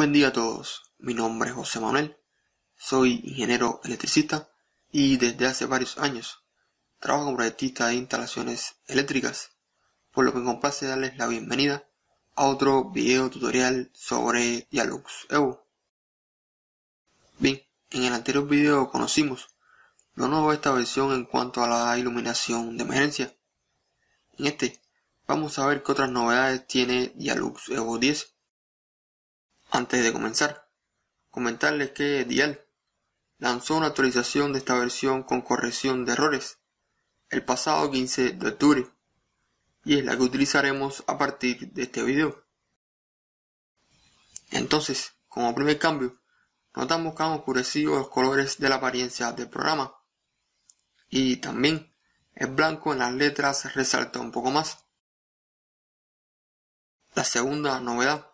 Buen día a todos, mi nombre es José Manuel, soy ingeniero electricista y desde hace varios años trabajo como proyectista de instalaciones eléctricas, por lo que me complace darles la bienvenida a otro video tutorial sobre Dialux Evo. Bien, en el anterior video conocimos lo nuevo de esta versión en cuanto a la iluminación de emergencia. En este vamos a ver qué otras novedades tiene Dialux Evo 10 antes de comenzar, comentarles que Dial lanzó una actualización de esta versión con corrección de errores el pasado 15 de octubre y es la que utilizaremos a partir de este video. Entonces, como primer cambio, notamos que han oscurecido los colores de la apariencia del programa y también el blanco en las letras resalta un poco más. La segunda novedad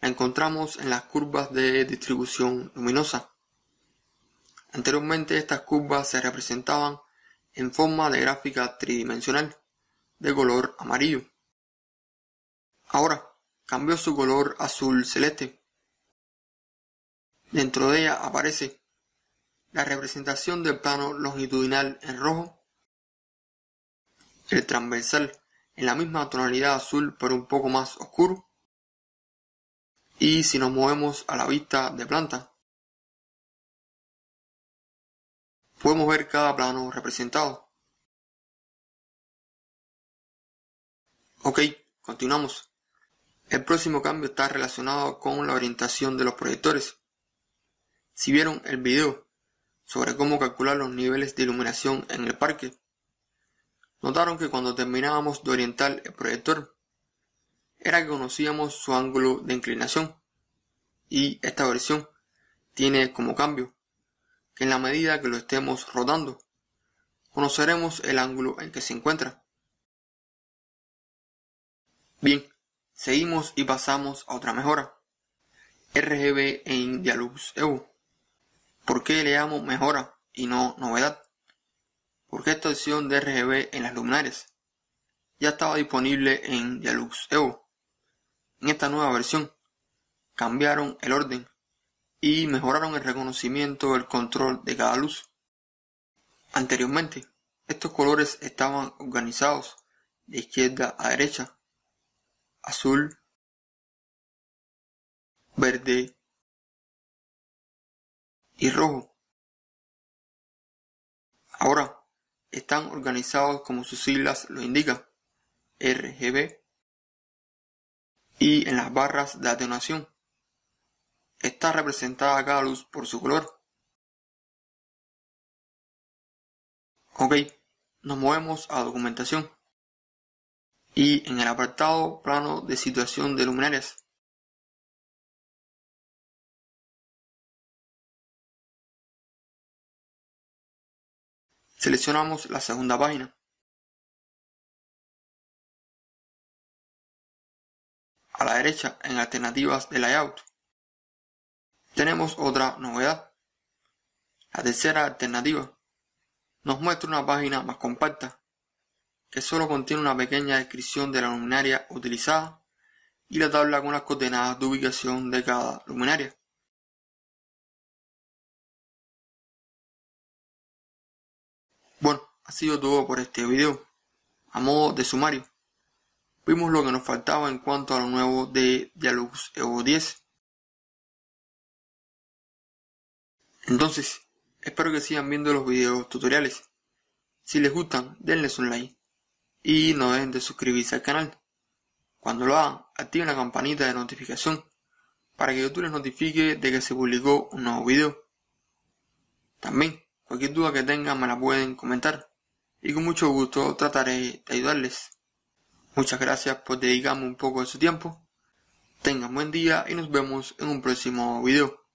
encontramos en las curvas de distribución luminosa. Anteriormente estas curvas se representaban en forma de gráfica tridimensional de color amarillo. Ahora cambió su color azul celeste. Dentro de ella aparece la representación del plano longitudinal en rojo, el transversal en la misma tonalidad azul pero un poco más oscuro, y si nos movemos a la vista de planta, podemos ver cada plano representado. Ok, continuamos. El próximo cambio está relacionado con la orientación de los proyectores. Si vieron el video sobre cómo calcular los niveles de iluminación en el parque, notaron que cuando terminábamos de orientar el proyector, era que conocíamos su ángulo de inclinación, y esta versión tiene como cambio que en la medida que lo estemos rodando, conoceremos el ángulo en que se encuentra. Bien, seguimos y pasamos a otra mejora. RGB en Dialux EU. ¿Por qué le llamo mejora y no novedad? Porque esta opción de RGB en las luminares, ya estaba disponible en Dialux EU. En esta nueva versión cambiaron el orden y mejoraron el reconocimiento del control de cada luz. Anteriormente, estos colores estaban organizados de izquierda a derecha. Azul, verde y rojo. Ahora, están organizados como sus siglas lo indican. RGB y en las barras de atenuación. Está representada cada luz por su color. Ok, nos movemos a documentación. Y en el apartado plano de situación de luminarias. Seleccionamos la segunda página. a la derecha en alternativas de layout. Tenemos otra novedad. La tercera alternativa nos muestra una página más compacta que solo contiene una pequeña descripción de la luminaria utilizada y la tabla con las coordenadas de ubicación de cada luminaria. Bueno, así sido todo por este video. A modo de sumario. Vimos lo que nos faltaba en cuanto a lo nuevo de Dialogus Evo 10. Entonces, espero que sigan viendo los videos tutoriales. Si les gustan, denles un like. Y no dejen de suscribirse al canal. Cuando lo hagan, activen la campanita de notificación para que YouTube les notifique de que se publicó un nuevo video. También, cualquier duda que tengan me la pueden comentar y con mucho gusto trataré de ayudarles. Muchas gracias por dedicarme un poco de su tiempo. Tengan buen día y nos vemos en un próximo video.